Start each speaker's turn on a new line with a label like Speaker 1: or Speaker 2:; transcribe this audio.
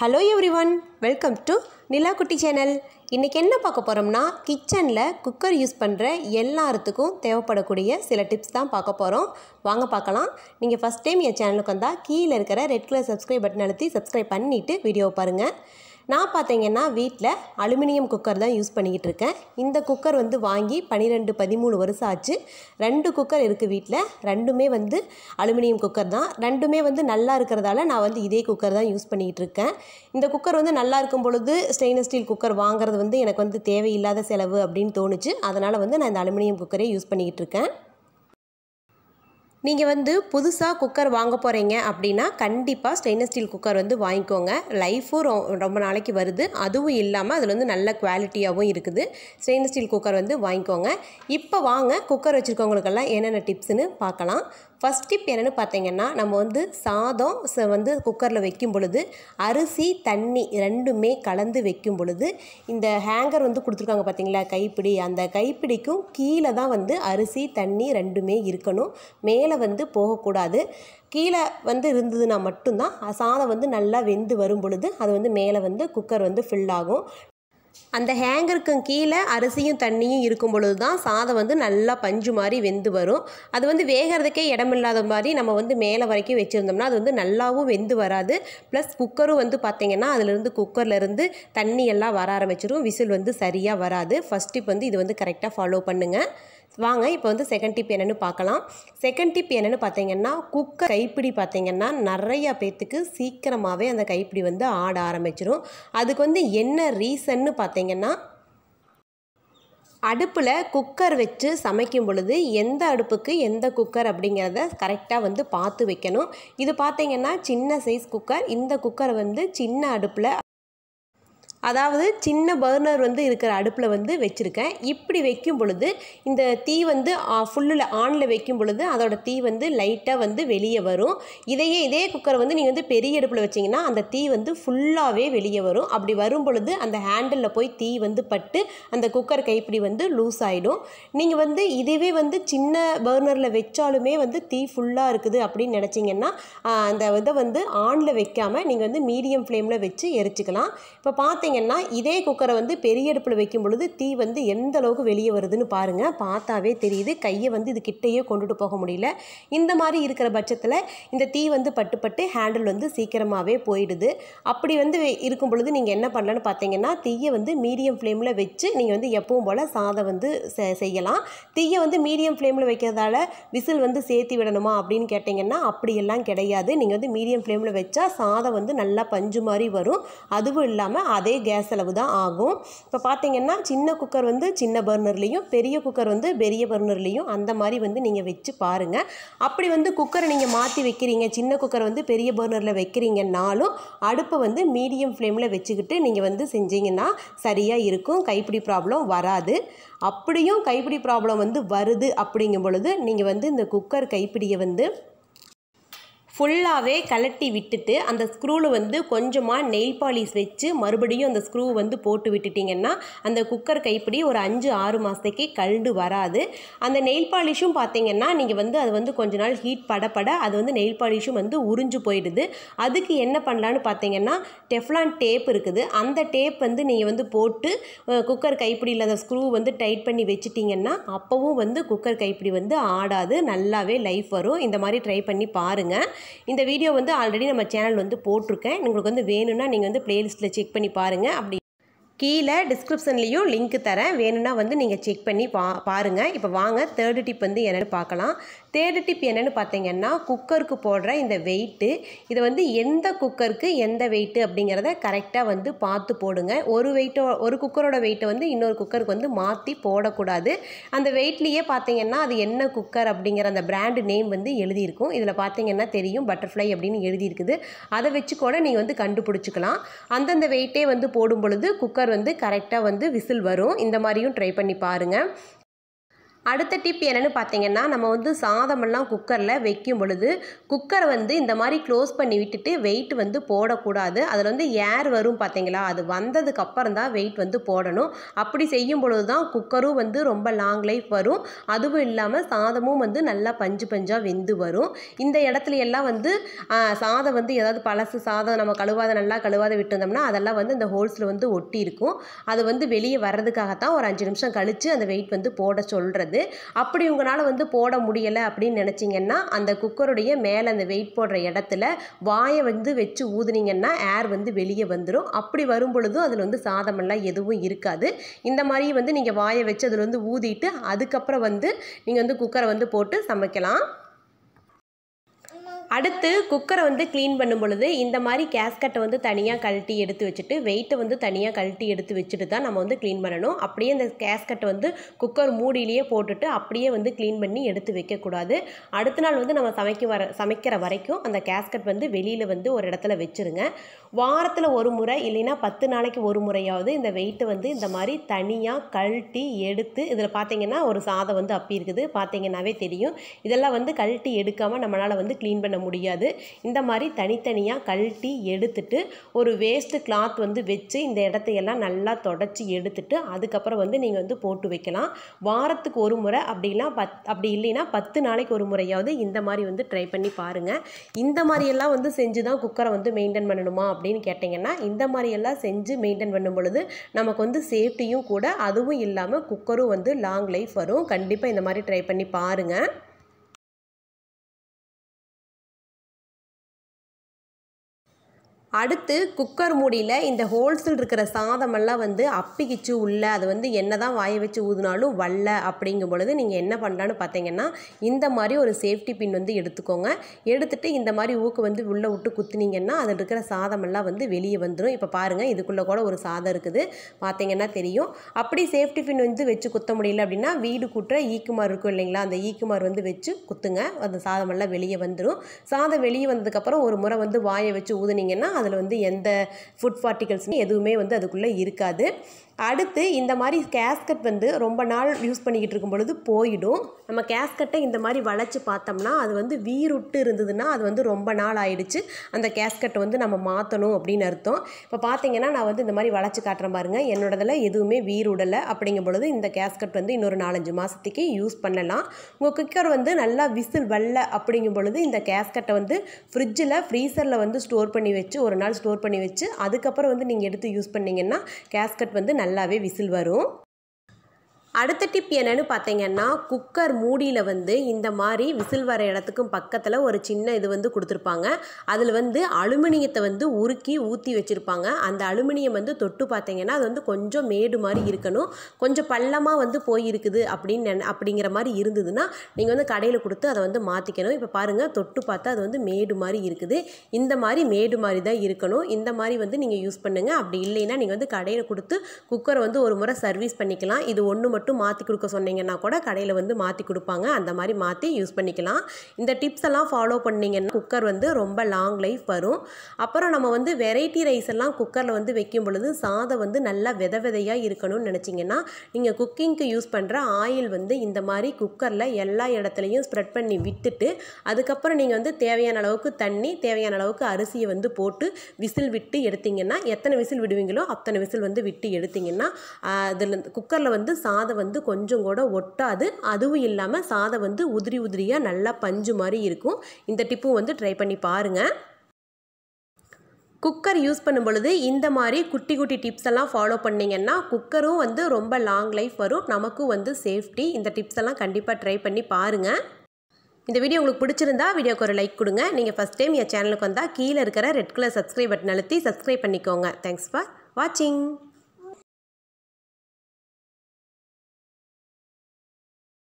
Speaker 1: hello everyone welcome to Nila Kutty channel இன்றைக்கி என்ன பார்க்க போகிறோம்னா கிச்சனில் குக்கர் யூஸ் பண்ணுற எல்லாத்துக்கும் தேவைப்படக்கூடிய சில டிப்ஸ் தான் பார்க்க போகிறோம் வாங்க பார்க்கலாம் நீங்கள் ஃபஸ்ட் டைம் என் சேனலுக்கு வந்தால் கீழே இருக்கிற ரெட் கலர் சப்ஸ்கிரைப் பட்டன் அழுத்தி சப்ஸ்கிரைப் பண்ணிவிட்டு வீடியோ பாருங்கள் நான் பார்த்தீங்கன்னா வீட்டில் அலுமினியம் குக்கர் தான் யூஸ் பண்ணிக்கிட்டு இருக்கேன் இந்த குக்கர் வந்து வாங்கி பன்னிரெண்டு பதிமூணு வருஷம் ஆச்சு ரெண்டு குக்கர் இருக்குது வீட்டில் ரெண்டுமே வந்து அலுமினியம் குக்கர் தான் ரெண்டுமே வந்து நல்லா இருக்கிறதால நான் வந்து இதே குக்கர் தான் யூஸ் பண்ணிக்கிட்டு இருக்கேன் இந்த குக்கர் வந்து நல்லா இருக்கும் பொழுது ஸ்டெயின்லெஸ் ஸ்டீல் குக்கர் வாங்குறது வந்து எனக்கு வந்து தேவையில்லாத செலவு அப்படின்னு தோணுச்சு அதனால் வந்து நான் இந்த அலுமினியம் குக்கரே யூஸ் பண்ணிக்கிட்டு இருக்கேன் நீங்கள் வந்து புதுசாக குக்கர் வாங்க போகிறீங்க அப்படின்னா கண்டிப்பாக ஸ்டெயின்லெஸ் ஸ்டீல் குக்கர் வந்து வாங்கிக்கோங்க லைஃபும் ரொ ரொம்ப நாளைக்கு வருது அதுவும் இல்லாமல் அதில் வந்து நல்ல குவாலிட்டியாகவும் இருக்குது ஸ்டெயின்லெஸ் ஸ்டீல் குக்கர் வந்து வாங்கிக்கோங்க இப்போ வாங்க குக்கர் வச்சுருக்கவங்களுக்கெல்லாம் என்னென்ன டிப்ஸ்னு பார்க்கலாம் ஃபஸ்ட் டிப் என்னென்னு பார்த்தீங்கன்னா நம்ம வந்து சாதம் வந்து குக்கரில் வைக்கும் பொழுது அரிசி தண்ணி ரெண்டுமே கலந்து வைக்கும் பொழுது இந்த ஹேங்கர் வந்து கொடுத்துருக்காங்க பார்த்தீங்களா கைப்பிடி அந்த கைப்பிடிக்கும் கீழே தான் வந்து அரிசி தண்ணி ரெண்டுமே இருக்கணும் மேலே வந்து போகக்கூடாது கீழே வந்து இருந்ததுன்னா மட்டும்தான் சாதம் வந்து நல்லா வெந்து வரும் பொழுது அது வந்து மேலே வந்து குக்கர் வந்து ஃபில் ஆகும் அந்த ஹேங்கருக்கும் கீழே அரிசியும் தண்ணியும் இருக்கும் பொழுது தான் சாதம் வந்து நல்லா பஞ்சு மாதிரி வெந்து வரும் அது வந்து வேகிறதுக்கே இடம் இல்லாத மாதிரி நம்ம வந்து மேலே வரைக்கும் வச்சுருந்தோம்னா அது வந்து நல்லாவும் வெந்து வராது ப்ளஸ் குக்கரும் வந்து பார்த்திங்கன்னா அதிலிருந்து குக்கர்லேருந்து தண்ணி எல்லாம் வர ஆரம்பிச்சிடும் விசில் வந்து சரியாக வராது ஃபஸ்ட் டிப் வந்து இது வந்து கரெக்டாக ஃபாலோ பண்ணுங்கள் வாங்க இப்போ வந்து செகண்ட் டிப் என்னென்னு பார்க்கலாம் செகண்ட் டிப் என்னென்னு பார்த்தீங்கன்னா குக்கர் கைப்பிடி பார்த்தீங்கன்னா நிறையா பேர்த்துக்கு சீக்கிரமாகவே அந்த கைப்பிடி வந்து ஆட ஆரம்பிச்சிடும் அதுக்கு வந்து என்ன ரீசன்னு பார்த்தீங்கன்னா அடுப்பில் குக்கர் வச்சு சமைக்கும் பொழுது எந்த அடுப்புக்கு எந்த குக்கர் அப்படிங்கிறத கரெக்டாக வந்து பார்த்து வைக்கணும் இது பார்த்திங்கன்னா சின்ன சைஸ் குக்கர் இந்த குக்கர் வந்து சின்ன அடுப்பில் அதாவது சின்ன பர்னர் வந்து இருக்கிற அடுப்பில் வந்து வச்சுருக்கேன் இப்படி வைக்கும் பொழுது இந்த தீ வந்து ஃபுல்லில் ஆனில் வைக்கும் பொழுது அதோடய தீ வந்து லைட்டாக வந்து வெளியே வரும் இதையே இதே குக்கரை வந்து நீங்கள் வந்து பெரிய அடுப்பில் வச்சிங்கன்னா அந்த தீ வந்து ஃபுல்லாகவே வெளியே வரும் அப்படி வரும் பொழுது அந்த ஹேண்டலில் போய் தீ வந்து பட்டு அந்த குக்கர் கைப்பிடி வந்து லூஸ் ஆகிடும் நீங்கள் வந்து இதுவே வந்து சின்ன பர்னரில் வச்சாலுமே வந்து தீ ஃபுல்லாக இருக்குது அப்படின்னு நினச்சிங்கன்னா அந்த இதை வந்து ஆனில் வைக்காமல் நீங்கள் வந்து மீடியம் ஃப்ளேமில் வச்சு எரிச்சிக்கலாம் இப்போ பார்த்து பார்த்தீங்கன்னா இதே குக்கரை வந்து பெரிய அடுப்பில் வைக்கும் பொழுது தீ வந்து எந்த அளவுக்கு வெளியே வருதுன்னு பாருங்கள் பார்த்தாவே தெரியுது கையை வந்து இது கிட்டேயே கொண்டுட்டு போக முடியல இந்த மாதிரி இருக்கிற பட்சத்தில் இந்த தீ வந்து பட்டு பட்டு ஹேண்டில் வந்து சீக்கிரமாகவே போயிடுது அப்படி வந்து இருக்கும் பொழுது நீங்கள் என்ன பண்ணலான்னு பார்த்தீங்கன்னா தீயை வந்து மீடியம் ஃப்ளேமில் வச்சு நீங்கள் வந்து எப்பவும் போல் சாதம் வந்து செய்யலாம் தீயை வந்து மீடியம் ஃப்ளேமில் வைக்கிறதால விசில் வந்து சேர்த்து விடணுமா அப்படின்னு கேட்டிங்கன்னா அப்படியெல்லாம் கிடையாது நீங்கள் வந்து மீடியம் ஃப்ளேமில் வச்சா சாதம் வந்து நல்லா பஞ்சு மாதிரி வரும் அதுவும் இல்லாமல் அதே கேஸ் அளவு தான் ஆகும் இப்போ பார்த்தீங்கன்னா சின்ன குக்கர் வந்து சின்ன பர்னர்லேயும் பெரிய குக்கர் வந்து பெரிய பர்னர்லேயும் அந்த மாதிரி வந்து நீங்கள் வச்சு பாருங்கள் அப்படி வந்து குக்கரை நீங்கள் மாற்றி வைக்கிறீங்க சின்ன குக்கர் வந்து பெரிய பர்னரில் வைக்கிறீங்கன்னாலும் அடுப்பை வந்து மீடியம் ஃப்ளேமில் வச்சுக்கிட்டு நீங்கள் வந்து செஞ்சீங்கன்னா சரியாக இருக்கும் கைப்பிடி ப்ராப்ளம் வராது அப்படியும் கைப்பிடி ப்ராப்ளம் வந்து வருது அப்படிங்கும் பொழுது நீங்கள் வந்து இந்த குக்கர் கைப்பிடியை வந்து ஃபுல்லாகவே கலட்டி விட்டுட்டு அந்த ஸ்க்ரூவில் வந்து கொஞ்சமாக நெயில் பாலிஷ் வச்சு மறுபடியும் அந்த ஸ்க்ரூ வந்து போட்டு விட்டுட்டிங்கன்னா அந்த குக்கர் கைப்பிடி ஒரு அஞ்சு ஆறு மாதத்துக்கு கல்டு வராது அந்த நெயில் பாலிஷும் பார்த்தீங்கன்னா நீங்கள் வந்து அது வந்து கொஞ்ச நாள் ஹீட் படப்பட அது வந்து நெயில் பாலிஷும் வந்து உறிஞ்சு போயிடுது அதுக்கு என்ன பண்ணலான்னு பார்த்தீங்கன்னா டெஃப்லான் டேப் இருக்குது அந்த டேப் வந்து நீங்கள் வந்து போட்டு குக்கர் கைப்பிடியில் அந்த ஸ்க்ரூ வந்து டைட் பண்ணி வச்சுட்டிங்கன்னா அப்போவும் வந்து குக்கர் கைப்பிடி வந்து ஆடாது நல்லாவே லைஃப் வரும் இந்த மாதிரி ட்ரை பண்ணி பாருங்கள் இந்த வீடியோ வந்து ஆல்ரெடி நம்ம சேனல் வந்து போட்டிருக்கேன் உங்களுக்கு வந்து வேணும்னா நீங்கள் வந்து பிளேலிஸ்ட்டில் செக் பண்ணி பாருங்கள் அப்படி கீழே டிஸ்கிரிப்ஷன்லேயும் லிங்க் தரேன் வேணும்னா வந்து நீங்கள் செக் பண்ணி பா பாருங்கள் இப்போ வாங்க தேர்டு டிப் வந்து என்னென்னு பார்க்கலாம் தேர்டு டிப் என்னென்னு பார்த்தீங்கன்னா குக்கருக்கு போடுற இந்த வெயிட்டு இதை வந்து எந்த குக்கருக்கு எந்த வெயிட்டு அப்படிங்கிறத கரெக்டாக வந்து பார்த்து போடுங்க ஒரு வெயிட்டோ ஒரு குக்கரோட வெயிட்டை வந்து இன்னொரு குக்கருக்கு வந்து மாற்றி போடக்கூடாது அந்த வெயிட்லேயே பார்த்தீங்கன்னா அது என்ன குக்கர் அப்படிங்கிற அந்த பிராண்டு நேம் வந்து எழுதியிருக்கும் இதில் பார்த்தீங்கன்னா தெரியும் பட்டர்ஃப்ளை அப்படின்னு எழுதியிருக்குது அதை வச்சு கூட நீங்கள் வந்து கண்டுபிடிச்சிக்கலாம் அந்தந்த வெயிட்டே வந்து போடும் பொழுது குக்கர் வந்து கரெக்டாக வந்து விசில் வரும் இந்த மாதிரியும் ட்ரை பண்ணி பாருங்கள் அடுத்த டிப் என்னென்னு பார்த்தீங்கன்னா நம்ம வந்து சாதமெல்லாம் குக்கரில் வைக்கும் பொழுது குக்கரை வந்து இந்த மாதிரி க்ளோஸ் பண்ணி விட்டுட்டு வெயிட் வந்து போடக்கூடாது அதில் வந்து ஏர் வரும் பார்த்தீங்களா அது வந்ததுக்கு அப்புறம் தான் வெயிட் வந்து போடணும் அப்படி செய்யும் பொழுது தான் குக்கரும் வந்து ரொம்ப லாங் லைஃப் வரும் அதுவும் இல்லாமல் சாதமும் வந்து நல்லா பஞ்சு பஞ்சாக வெந்து வரும் இந்த இடத்துல எல்லாம் வந்து சாதம் வந்து ஏதாவது பழசு சாதம் நம்ம கழுவாத நல்லா கழுவாத விட்டுருந்தோம்னா அதெல்லாம் வந்து இந்த ஹோல்ஸில் வந்து ஒட்டி இருக்கும் அது வந்து வெளியே வர்றதுக்காகத்தான் ஒரு அஞ்சு நிமிஷம் கழித்து அந்த வெயிட் வந்து போட சொல்கிறது கிடையாது அப்படி உங்களால் வந்து போட முடியலை அப்படின்னு நினச்சிங்கன்னா அந்த குக்கருடைய மேலே அந்த வெயிட் போடுற இடத்துல வாயை வந்து வச்சு ஊதுனீங்கன்னா ஏர் வந்து வெளியே வந்துடும் அப்படி வரும் பொழுதும் அதில் வந்து சாதமெல்லாம் எதுவும் இருக்காது இந்த மாதிரி வந்து நீங்கள் வாயை வச்சு அதில் வந்து ஊதிட்டு அதுக்கப்புறம் வந்து நீங்கள் வந்து குக்கரை வந்து போட்டு சமைக்கலாம் அடுத்து குக்கரை வந்து க்ளீன் பண்ணும் பொழுது இந்த மாதிரி கேஸ்கட்டை வந்து தனியாக கழட்டி எடுத்து வச்சுட்டு வெயிட்டை வந்து தனியாக கழட்டி எடுத்து வச்சுட்டு தான் நம்ம வந்து க்ளீன் பண்ணணும் அப்படியே இந்த கேஸ்கட்டை வந்து குக்கர் மூடியிலேயே போட்டுட்டு அப்படியே வந்து க்ளீன் பண்ணி எடுத்து வைக்கக்கூடாது அடுத்த நாள் வந்து நம்ம சமைக்க வர சமைக்கிற வரைக்கும் அந்த கேஸ்கட் வந்து வெளியில் வந்து ஒரு இடத்துல வச்சுருங்க வாரத்தில் ஒரு முறை இல்லைன்னா பத்து நாளைக்கு ஒரு முறையாவது இந்த வெயிட்டை வந்து இந்த மாதிரி தனியாக கழட்டி எடுத்து இதில் பார்த்தீங்கன்னா ஒரு சாதம் வந்து அப்பி இருக்குது பார்த்தீங்கன்னாவே தெரியும் இதெல்லாம் வந்து கழட்டி எடுக்காமல் நம்மளால் வந்து க்ளீன் பண்ண முடியாது இந்த மாதிரி தனித்தனியாக கழட்டி எடுத்துட்டு ஒரு வேஸ்ட்டு கிளாத் வந்து வச்சு இந்த இடத்தையெல்லாம் நல்லா தொடச்சி எடுத்துட்டு அதுக்கப்புறம் வந்து நீங்கள் வந்து போட்டு வைக்கலாம் வாரத்துக்கு ஒரு முறை அப்படிலாம் பத் அப்படி இல்லைன்னா பத்து நாளைக்கு ஒரு முறையாவது இந்த மாதிரி வந்து ட்ரை பண்ணி பாருங்கள் இந்த மாதிரியெல்லாம் வந்து செஞ்சு தான் குக்கரை வந்து மெயின்டைன் பண்ணணுமா அப்படின்னு கேட்டிங்கன்னா இந்த மாதிரியெல்லாம் செஞ்சு மெயின்டைன் பண்ணும் பொழுது நமக்கு வந்து சேஃப்டியும் கூட அதுவும் இல்லாமல் குக்கரும் வந்து லாங் லைஃப் வரும் கண்டிப்பாக இந்த மாதிரி ட்ரை பண்ணி பாருங்கள் அடுத்து குக்கர் மூடியில் இந்த ஹோல்ஸில் இருக்கிற சாதமெல்லாம் வந்து அப்பிக்கிச்சு உள்ள அது வந்து என்ன தான் வாயை வச்சு ஊதினாலும் வல்ல அப்படிங்கும் பொழுது நீங்கள் என்ன பண்ணலான்னு பார்த்தீங்கன்னா இந்த மாதிரி ஒரு சேஃப்டி பின் வந்து எடுத்துக்கோங்க எடுத்துகிட்டு இந்த மாதிரி ஊக்கு வந்து உள்ளே விட்டு குத்துனீங்கன்னா அதில் இருக்கிற சாதமெல்லாம் வந்து வெளியே வந்துடும் இப்போ பாருங்கள் இதுக்குள்ளே கூட ஒரு சாதம் இருக்குது பார்த்தீங்கன்னா தெரியும் அப்படி சேஃப்டி பின் வந்து வச்சு குத்த முடியல அப்படின்னா வீடு கூட்டுற ஈக்குமார் இருக்கும் இல்லைங்களா அந்த ஈக்குமார் வந்து வச்சு குத்துங்க அந்த சாதமெல்லாம் வெளியே வந்துடும் சாதம் வெளியே வந்ததுக்கப்புறம் ஒரு முறை வந்து வாயை வச்சு ஊதுனீங்கன்னா அது அதில் வந்து எந்த ஃபுட் பார்ட்டிகல்ஸ்னு எதுவுமே வந்து அதுக்குள்ளே இருக்காது அடுத்து இந்த மாதிரி கேஸ்கட் வந்து ரொம்ப நாள் யூஸ் பண்ணிக்கிட்டு இருக்கும் பொழுது போயிடும் நம்ம கேஸ்கட்டை இந்த மாதிரி வளைச்சி பார்த்தோம்னா அது வந்து வீருட்டு இருந்ததுன்னா அது வந்து ரொம்ப நாள் ஆயிடுச்சு அந்த கேஸ்கட்டை வந்து நம்ம மாற்றணும் அப்படின்னு அர்த்தம் இப்போ பார்த்தீங்கன்னா நான் வந்து இந்த மாதிரி வளைச்சி காட்டுற பாருங்க என்னோடதில் எதுவுமே வீருடலை அப்படிங்கும் பொழுது இந்த கேஸ்கட் வந்து இன்னொரு நாலஞ்சு மாதத்துக்கு யூஸ் பண்ணலாம் உங்கள் குக்கர் வந்து நல்லா விசில் வல்ல அப்படிங்கும் பொழுது இந்த கேஸ்கட்டை வந்து ஃப்ரிட்ஜில் ஃப்ரீசரில் வந்து ஸ்டோர் பண்ணி வச்சு ஒரு நாள் ஸ்டோர் பண்ணி வச்சு அதுக்கப்புறம் வந்து நீங்கள் எடுத்து யூஸ் பண்ணிங்கன்னா கேஸ்கட் வந்து நல்லா நல்லாவே விசில் வரும் அடுத்த டிப் என்னென்னு பார்த்தீங்கன்னா குக்கர் மூடியில் வந்து இந்த மாதிரி விசில் வர இடத்துக்கும் பக்கத்தில் ஒரு சின்ன இது வந்து கொடுத்துருப்பாங்க அதில் வந்து அலுமினியத்தை வந்து உருக்கி ஊற்றி வச்சுருப்பாங்க அந்த அலுமினியம் வந்து தொட்டு பார்த்தீங்கன்னா அது வந்து கொஞ்சம் மேடு மாதிரி இருக்கணும் கொஞ்சம் பள்ளமாக வந்து போயிருக்குது அப்படின்னு அப்படிங்கிற மாதிரி இருந்ததுன்னா நீங்கள் வந்து கடையில் கொடுத்து அதை வந்து மாற்றிக்கணும் இப்போ பாருங்கள் தொட்டு பார்த்தா அது வந்து மேடு மாதிரி இருக்குது இந்த மாதிரி மேடு மாதிரி தான் இருக்கணும் இந்த மாதிரி வந்து நீங்கள் யூஸ் பண்ணுங்கள் அப்படி இல்லைன்னா நீங்கள் வந்து கடையில் கொடுத்து குக்கரை வந்து ஒரு முறை சர்வீஸ் பண்ணிக்கலாம் இது ஒன்று மட்டும் மட்டும் மாற்றி கொடுக்க சொன்னீங்கன்னா கூட கடையில் வந்து மாற்றி கொடுப்பாங்க அந்த மாதிரி மாற்றி யூஸ் பண்ணிக்கலாம் இந்த டிப்ஸ் எல்லாம் ஃபாலோ பண்ணிங்கன்னா குக்கர் வந்து ரொம்ப லாங் லைஃப் வரும் அப்புறம் நம்ம வந்து வெரைட்டி ரைஸ் எல்லாம் குக்கரில் வந்து வைக்கும் பொழுது சாதம் வந்து நல்லா வித விதையாக இருக்கணும்னு நினச்சிங்கன்னா நீங்கள் குக்கிங்க்கு யூஸ் பண்ணுற ஆயில் வந்து இந்த மாதிரி குக்கரில் எல்லா இடத்துலையும் ஸ்ப்ரெட் பண்ணி விட்டுட்டு அதுக்கப்புறம் நீங்கள் வந்து தேவையான அளவுக்கு தண்ணி தேவையான அளவுக்கு அரிசியை வந்து போட்டு விசில் விட்டு எடுத்தீங்கன்னா எத்தனை விசில் விடுவீங்களோ அத்தனை விசில் வந்து விட்டு எடுத்தீங்கன்னா அதில் குக்கரில் வந்து சாதம் வந்து கொஞ்சம் கூட ஒட்டாது அதுவும் இல்லாமல் சாதம் வந்து உதிரி உதிரியாக நல்லா பஞ்சு மாதிரி இருக்கும் இந்த டிப்பும் வந்து ட்ரை பண்ணி பாருங்கள் குக்கர் யூஸ் பண்ணும் பொழுது இந்த மாதிரி குட்டி குட்டி டிப்ஸ் எல்லாம் ஃபாலோ பண்ணிங்கன்னா குக்கரும் வந்து ரொம்ப லாங் லைஃப் வரும் நமக்கும் வந்து சேஃப்டி இந்த டிப்ஸ் எல்லாம் கண்டிப்பாக ட்ரை பண்ணி பாருங்கள் இந்த வீடியோ உங்களுக்கு பிடிச்சிருந்தா வீடியோக்கு ஒரு லைக் கொடுங்க நீங்கள் ஃபஸ்ட் டைம் என் சேனலுக்கு வந்தால் கீழே இருக்கிற ரெட் கலர் சப்ஸ்கிரைப் பட்டன் அழுத்தி சப்ஸ்கிரைப் பண்ணிக்கோங்க தேங்க்ஸ் ஃபார் வாட்சிங்